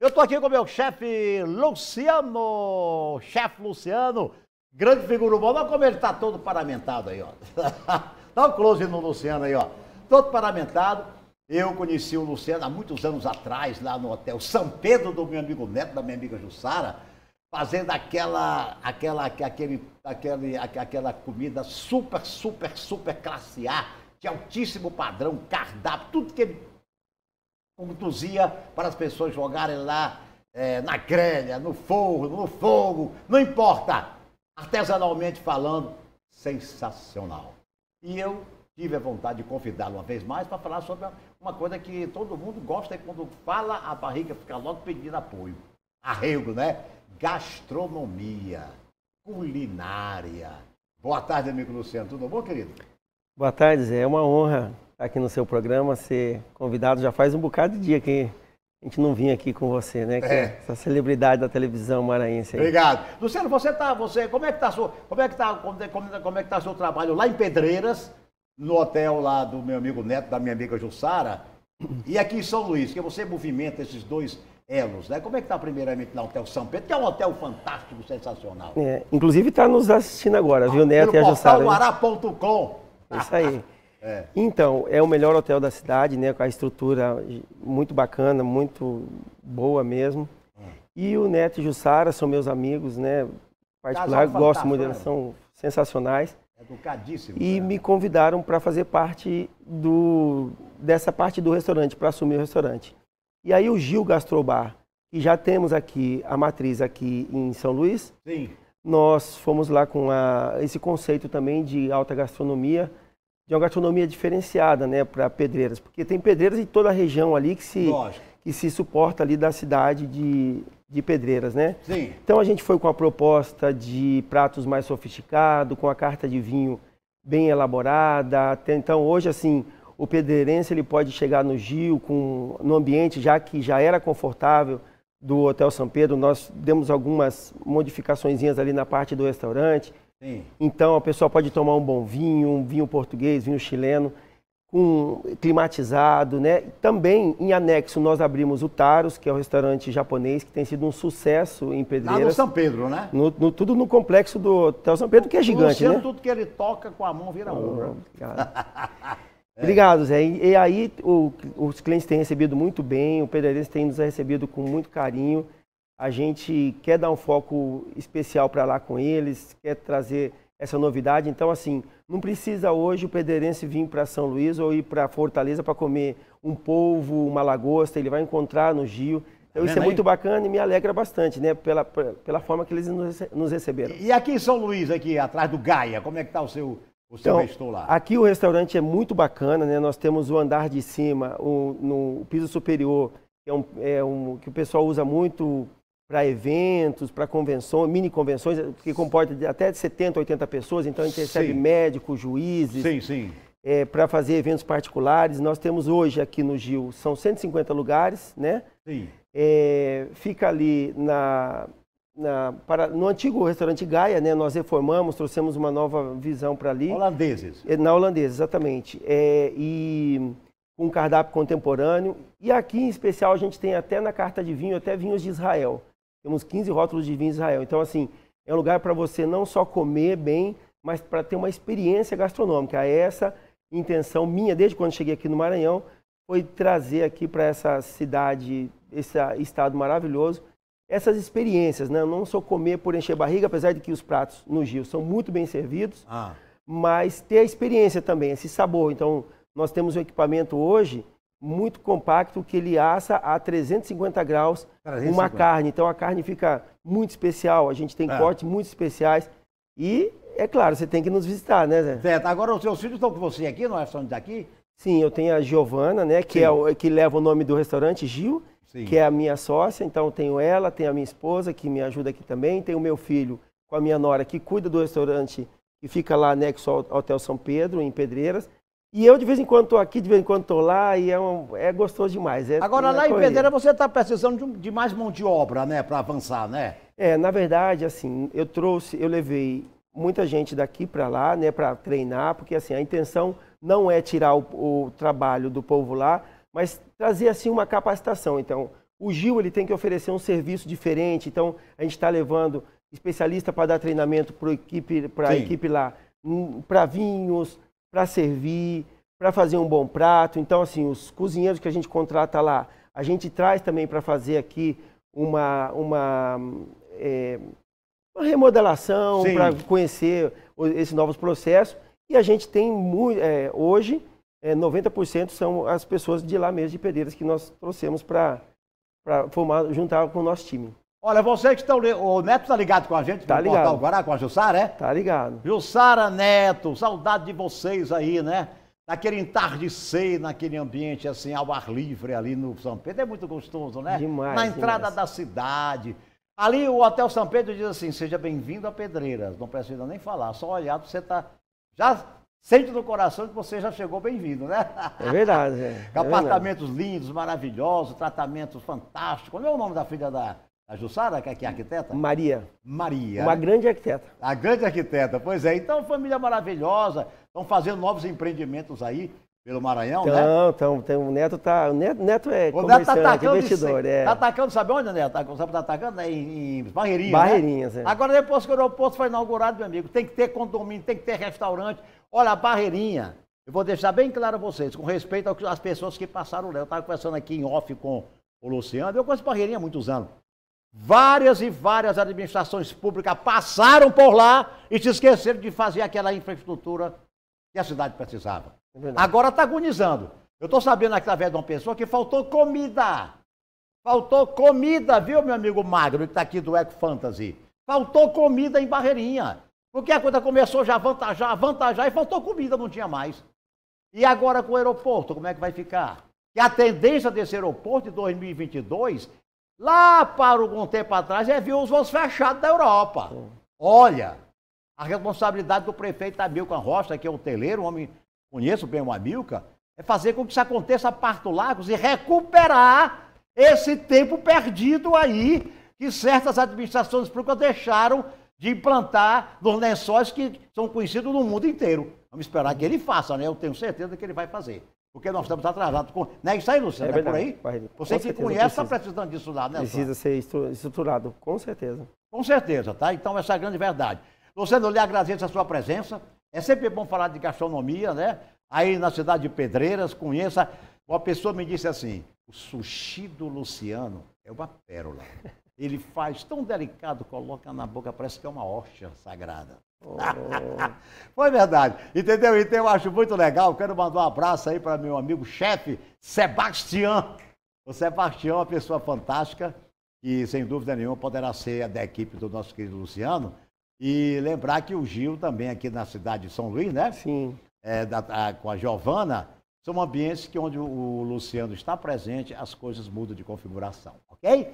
Eu estou aqui com meu chefe Luciano, chefe Luciano, grande figura humana. Olha como ele está todo paramentado aí, ó. Dá um close no Luciano aí, ó. Todo paramentado. Eu conheci o Luciano há muitos anos atrás, lá no Hotel São Pedro, do meu amigo Neto, da minha amiga Jussara, fazendo aquela, aquela, aquele, aquele, aquela comida super, super, super classe A, de altíssimo padrão, cardápio, tudo que ele conduzia para as pessoas jogarem lá é, na grelha, no forno, no fogo, não importa. Artesanalmente falando, sensacional. E eu tive a vontade de convidá-lo uma vez mais para falar sobre uma coisa que todo mundo gosta e é quando fala a barriga fica logo pedindo apoio. Arrego, né? Gastronomia, culinária. Boa tarde, amigo Luciano. Tudo bom, querido? Boa tarde, Zé. É uma honra aqui no seu programa, ser convidado já faz um bocado de dia que a gente não vinha aqui com você, né? É. Essa celebridade da televisão maranhense. Aí. Obrigado. Luciano, você tá, você, como é que tá seu, como é que tá, como, como, como é que tá seu trabalho lá em Pedreiras, no hotel lá do meu amigo Neto, da minha amiga Jussara, e aqui em São Luís, que você movimenta esses dois elos, né? Como é que tá primeiramente lá no Hotel São Pedro, que é um hotel fantástico, sensacional. É, inclusive está nos assistindo agora, ah, viu, Neto e a Jussara. é Isso aí. É. Então, é o melhor hotel da cidade, né? Com a estrutura muito bacana, muito boa mesmo. Hum. E o Neto e Jussara são meus amigos, né? Particular, Casal gosto muito deles, são sensacionais. Educadíssimo. E cara. Né? me convidaram para fazer parte do, dessa parte do restaurante, para assumir o restaurante. E aí o Gil Gastrobar, que já temos aqui a matriz aqui em São Luís. Sim. Nós fomos lá com a, esse conceito também de alta gastronomia de uma gastronomia diferenciada, né, para pedreiras, porque tem pedreiras em toda a região ali que se Lógico. que se suporta ali da cidade de, de pedreiras, né? Sim. Então a gente foi com a proposta de pratos mais sofisticados, com a carta de vinho bem elaborada. Até então hoje assim, o pedreirense ele pode chegar no Gil com no ambiente já que já era confortável do Hotel São Pedro, nós demos algumas modificaçõeszinhas ali na parte do restaurante Sim. Então a pessoa pode tomar um bom vinho, um vinho português, vinho chileno, climatizado, né? Também em anexo nós abrimos o Taros, que é um restaurante japonês que tem sido um sucesso em Pedreiras. Lá no São Pedro, né? No, no tudo no complexo do Hotel São Pedro, que é gigante, Luciano, né? tudo que ele toca com a mão vira oh, ouro. é. Obrigado, Zé. E, aí o, os clientes têm recebido muito bem, o pedreirense tem nos recebido com muito carinho a gente quer dar um foco especial para lá com eles, quer trazer essa novidade. Então, assim, não precisa hoje o perderense vir para São Luís ou ir para Fortaleza para comer um polvo, uma lagosta, ele vai encontrar no Gio. Então, tá isso é muito bacana e me alegra bastante, né? Pela, pela forma que eles nos receberam. E aqui em São Luís, aqui atrás do Gaia, como é que está o seu, o seu então, lá? Aqui o restaurante é muito bacana, né? Nós temos o andar de cima, o, no piso superior, que é um, é um que o pessoal usa muito para eventos, para convenções, mini convenções, que comporta até 70, 80 pessoas, então a gente recebe médicos, juízes. Sim, sim. É, para fazer eventos particulares. Nós temos hoje aqui no Gil, são 150 lugares, né? Sim. É, fica ali na, na para, no antigo restaurante Gaia, né? Nós reformamos, trouxemos uma nova visão para ali. Holandeses. É, na holandesa, exatamente. É, e um cardápio contemporâneo. E aqui, em especial, a gente tem até na carta de vinho, até vinhos de Israel. Temos 15 rótulos de vinho Israel. Então, assim, é um lugar para você não só comer bem, mas para ter uma experiência gastronômica. É essa intenção minha, desde quando cheguei aqui no Maranhão, foi trazer aqui para essa cidade, esse estado maravilhoso, essas experiências, né? Não só comer por encher barriga, apesar de que os pratos no Gil são muito bem servidos, ah. mas ter a experiência também, esse sabor. Então, nós temos um equipamento hoje muito compacto que ele assa a 350 graus 350. uma carne. Então a carne fica muito especial. A gente tem é. cortes muito especiais. E, é claro, você tem que nos visitar, né, Zé? Certo. Agora os seus filhos estão com você aqui, não é só daqui? Sim, eu tenho a Giovana, né, que, é o, que leva o nome do restaurante, Gil, Sim. que é a minha sócia. Então tenho ela, tenho a minha esposa, que me ajuda aqui também. Tenho o meu filho com a minha nora, que cuida do restaurante que fica lá anexo ao Hotel São Pedro, em Pedreiras. E eu de vez em quando estou aqui, de vez em quando estou lá, e é, um, é gostoso demais. É Agora, é lá em Pedreira, você está precisando de, mais mão de obra, né, para avançar, né? É, na verdade, assim, eu trouxe, eu levei muita gente daqui para lá, né, para treinar, porque assim, a intenção não é tirar o, o trabalho do povo lá, mas trazer assim uma capacitação. Então, o Gil ele tem que oferecer um serviço diferente, então a gente está levando especialista para dar treinamento para a equipe lá, hum, para vinhos, para servir, para fazer um bom prato. Então, assim, os cozinheiros que a gente contrata lá, a gente traz também para fazer aqui uma, uma, é, uma remodelação, para conhecer esses novos processos. E a gente tem, é, hoje, é, 90% são as pessoas de lá mesmo, de Pedeiras, que nós trouxemos para formar, juntar com o nosso time. Olha, vocês que estão. Tá o Neto está ligado com a gente, tá ligado. Portal Guará, com a Jussara, é? Tá ligado. Jussara Neto, saudade de vocês aí, né? Naquele entardecer, naquele ambiente assim, ao ar livre ali no São Pedro. É muito gostoso, né? Demais. Na entrada demais. da cidade. Ali o Hotel São Pedro diz assim: seja bem-vindo a Pedreiras. Não precisa nem falar, só olhar, você está. Já Sente no coração que você já chegou bem-vindo, né? É verdade. É. Apartamentos verdade. lindos, maravilhosos, tratamentos fantásticos. Qual é o nome da filha da, a Jussara, que é, é arquiteta? Maria. Maria. Uma grande arquiteta. A grande arquiteta, pois é. Então, família maravilhosa. Estão fazendo novos empreendimentos aí pelo Maranhão, então, né? Não, então, tem, o Neto tá. O Neto, Neto é o Neto tá atacando, é investidor. Está é. Tá atacando, sabe onde, Neto? Tá, sabe tá atacando? É em, em Barreirinhas. Né? Barreirinhas, né? é. Agora, depois que o aeroporto foi inaugurado, meu amigo, tem que ter condomínio, tem que ter restaurante. Olha, a Barreirinha, eu vou deixar bem claro a vocês, com respeito às pessoas que passaram lá. Eu estava conversando aqui em off com o Luciano, eu conheço Barreirinha há muitos anos. Várias e várias administrações públicas passaram por lá e se esqueceram de fazer aquela infraestrutura que a cidade precisava. É Agora está agonizando. Eu estou sabendo através de uma pessoa que faltou comida. Faltou comida, viu, meu amigo Magro, que está aqui do Eco Fantasy? Faltou comida em Barreirinha. Porque a coisa começou já a avantajar, avantajar e faltou comida, não tinha mais. E agora com o aeroporto, como é que vai ficar? E a tendência desse aeroporto de 2022 Lá para algum tempo atrás, já viu os voos fechados da Europa. Olha, a responsabilidade do prefeito Amilcar Rocha, que é um teleiro, um homem conheço bem o Amilcar, é fazer com que isso aconteça a parto lagos e recuperar esse tempo perdido aí que certas administrações públicas deixaram de implantar nos lençóis que são conhecidos no mundo inteiro. Vamos esperar que ele faça, né? Eu tenho certeza que ele vai fazer. Porque nós estamos atrasados. Não é isso aí, Luciano? É, é por aí? Você com que conhece está precisando disso lá, né? Precisa ser estruturado, com certeza. Com certeza, tá? Então, essa é a grande verdade. Luciano, eu lhe agradeço a sua presença. É sempre bom falar de gastronomia, né? Aí na cidade de Pedreiras, conheça. Uma pessoa me disse assim: o sushi do Luciano é uma pérola. Ele faz tão delicado, coloca na boca, parece que é uma hóstia sagrada. Oh. Foi verdade. Entendeu? Então eu acho muito legal. Quero mandar um abraço aí para meu amigo chefe, Sebastião. O Sebastião é uma pessoa fantástica e, sem dúvida nenhuma, poderá ser da equipe do nosso querido Luciano. E lembrar que o Gil também aqui na cidade de São Luís, né? Sim. É, da, a, com a Giovana, são ambientes que onde o Luciano está presente, as coisas mudam de configuração, ok?